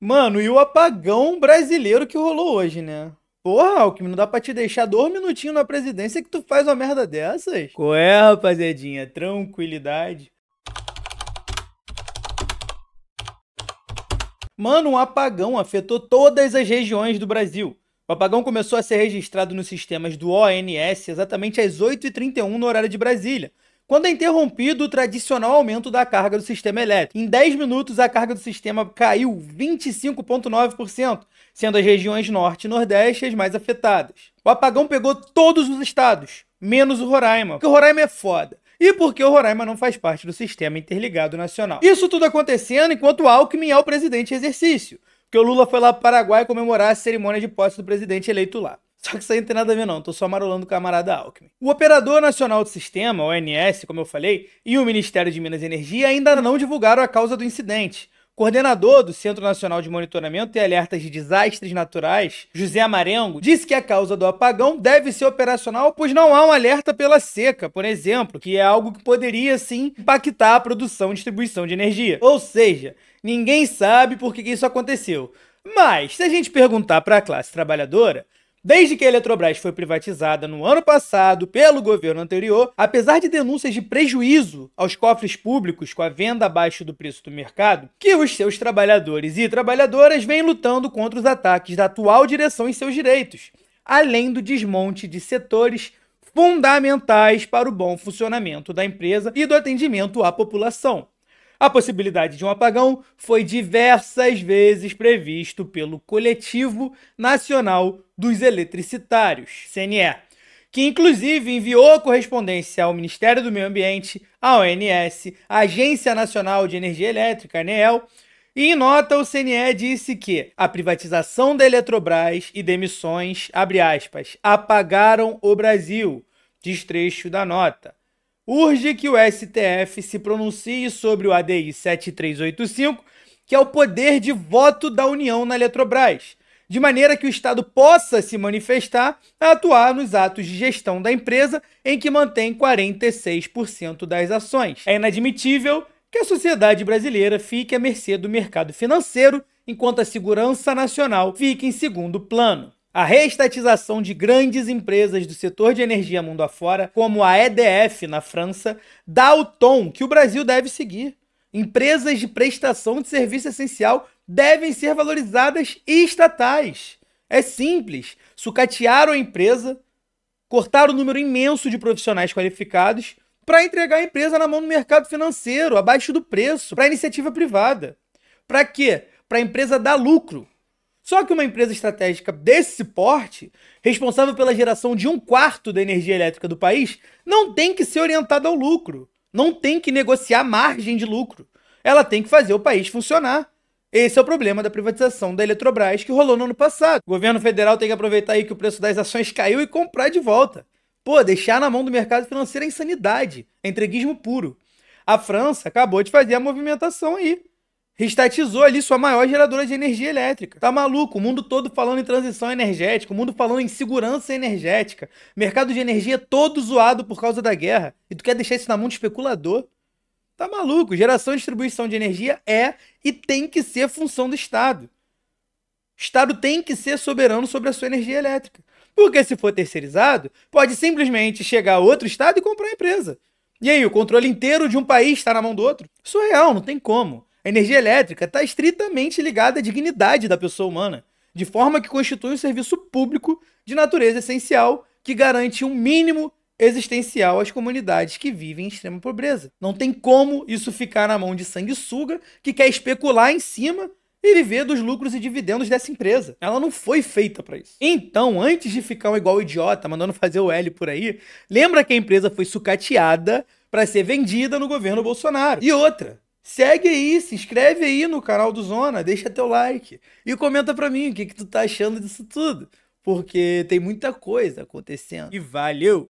Mano, e o apagão brasileiro que rolou hoje, né? Porra, Alckmin, não dá pra te deixar dois minutinhos na presidência que tu faz uma merda dessas? Qual é, rapaziadinha? Tranquilidade. Mano, um apagão afetou todas as regiões do Brasil. O apagão começou a ser registrado nos sistemas do ONS exatamente às 8h31 no horário de Brasília quando é interrompido o tradicional aumento da carga do sistema elétrico. Em 10 minutos, a carga do sistema caiu 25,9%, sendo as regiões norte e nordeste as mais afetadas. O apagão pegou todos os estados, menos o Roraima, porque o Roraima é foda. E porque o Roraima não faz parte do sistema interligado nacional. Isso tudo acontecendo enquanto o Alckmin é o presidente em exercício, porque o Lula foi lá para o Paraguai comemorar a cerimônia de posse do presidente eleito lá. Só que isso aí não tem nada a ver, não. Tô só marolando o camarada Alckmin. O Operador Nacional do Sistema, ONS, como eu falei, e o Ministério de Minas e Energia ainda não divulgaram a causa do incidente. Coordenador do Centro Nacional de Monitoramento e Alertas de Desastres Naturais, José Amarengo, disse que a causa do apagão deve ser operacional, pois não há um alerta pela seca, por exemplo, que é algo que poderia sim impactar a produção e distribuição de energia. Ou seja, ninguém sabe por que isso aconteceu. Mas, se a gente perguntar para a classe trabalhadora, Desde que a Eletrobras foi privatizada no ano passado pelo governo anterior, apesar de denúncias de prejuízo aos cofres públicos com a venda abaixo do preço do mercado, que os seus trabalhadores e trabalhadoras vêm lutando contra os ataques da atual direção em seus direitos, além do desmonte de setores fundamentais para o bom funcionamento da empresa e do atendimento à população. A possibilidade de um apagão foi diversas vezes previsto pelo Coletivo Nacional dos Eletricitários, CNE, que inclusive enviou correspondência ao Ministério do Meio Ambiente, à ONS, Agência Nacional de Energia Elétrica, ANEEL, e em nota, o CNE disse que a privatização da Eletrobras e demissões, aspas, apagaram o Brasil, destrecho da nota urge que o STF se pronuncie sobre o ADI 7385, que é o poder de voto da União na Eletrobras, de maneira que o Estado possa se manifestar a atuar nos atos de gestão da empresa em que mantém 46% das ações. É inadmitível que a sociedade brasileira fique à mercê do mercado financeiro enquanto a segurança nacional fica em segundo plano. A reestatização de grandes empresas do setor de energia mundo afora, como a EDF na França, dá o tom que o Brasil deve seguir. Empresas de prestação de serviço essencial devem ser valorizadas e estatais. É simples. Sucatearam a empresa, cortaram o um número imenso de profissionais qualificados para entregar a empresa na mão do mercado financeiro, abaixo do preço, para iniciativa privada. Para quê? Para a empresa dar lucro só que uma empresa estratégica desse porte, responsável pela geração de um quarto da energia elétrica do país, não tem que ser orientada ao lucro, não tem que negociar margem de lucro. Ela tem que fazer o país funcionar. Esse é o problema da privatização da Eletrobras que rolou no ano passado. O governo federal tem que aproveitar aí que o preço das ações caiu e comprar de volta. Pô, deixar na mão do mercado financeiro é insanidade, é entreguismo puro. A França acabou de fazer a movimentação aí restatizou ali sua maior geradora de energia elétrica. Tá maluco? O mundo todo falando em transição energética, o mundo falando em segurança energética, mercado de energia todo zoado por causa da guerra. E tu quer deixar isso na mão de especulador? Tá maluco? Geração e distribuição de energia é e tem que ser função do Estado. O Estado tem que ser soberano sobre a sua energia elétrica. Porque se for terceirizado, pode simplesmente chegar a outro Estado e comprar a empresa. E aí, o controle inteiro de um país está na mão do outro? Surreal, não tem como. A energia elétrica está estritamente ligada à dignidade da pessoa humana, de forma que constitui um serviço público de natureza essencial que garante um mínimo existencial às comunidades que vivem em extrema pobreza. Não tem como isso ficar na mão de sanguessuga que quer especular em cima e viver dos lucros e dividendos dessa empresa. Ela não foi feita para isso. Então, antes de ficar um igual idiota mandando fazer o L por aí, lembra que a empresa foi sucateada para ser vendida no governo Bolsonaro. E outra, Segue aí, se inscreve aí no canal do Zona, deixa teu like e comenta pra mim o que, que tu tá achando disso tudo, porque tem muita coisa acontecendo. E valeu!